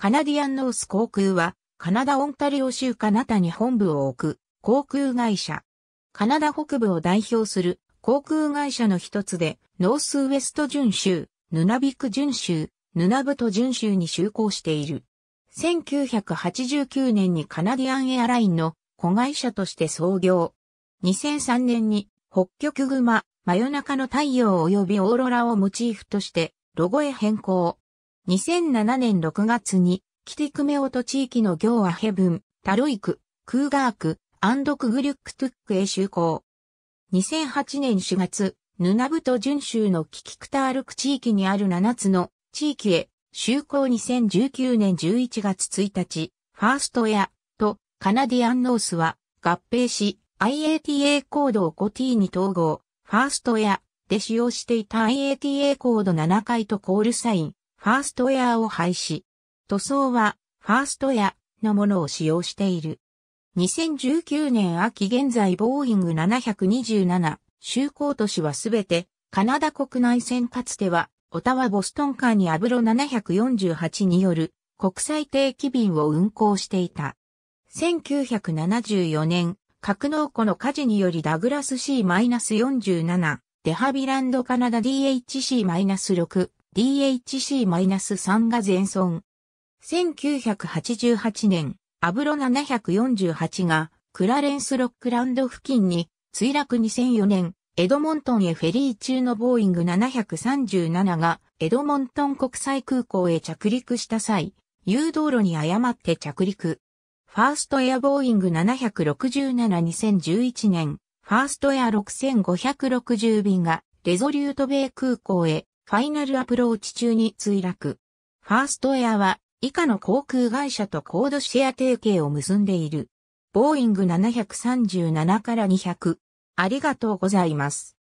カナディアンノース航空は、カナダ・オンタリオ州カナタに本部を置く航空会社。カナダ北部を代表する航空会社の一つで、ノースウェスト準州、ヌナビク準州、ヌナブト準州に就航している。1989年にカナディアンエアラインの子会社として創業。2003年に北極熊、真夜中の太陽及びオーロラをモチーフとしてロゴへ変更。2007年6月に、キティクメオト地域の行はヘブン、タロイク、クーガーク、アンドクグリュックトゥックへ就航。2008年4月、ヌナブト準州のキキクタールク地域にある7つの地域へ就航2019年11月1日、ファーストエアとカナディアンノースは合併し IATA コードを 5T に統合、ファーストエアで使用していた IATA コード7回とコールサインファーストエアを廃止。塗装は、ファーストエアのものを使用している。2019年秋現在ボーイング727、就航都市はすべて、カナダ国内線かつては、オタワ・ボストン間にアブロ748による国際定期便を運航していた。1974年、格納庫の火事によりダグラス C-47、デハビランドカナダ DHC-6、DHC-3 が全損。1988年、アブロ748がクラレンスロックランド付近に墜落2004年、エドモントンへフェリー中のボーイング737がエドモントン国際空港へ着陸した際、誘導路に誤って着陸。ファーストエアボーイング767-2011年、ファーストエア6560便がレゾリュート米空港へファイナルアプローチ中に墜落。ファーストエアは以下の航空会社とコードシェア提携を結んでいる。ボーイング737から200。ありがとうございます。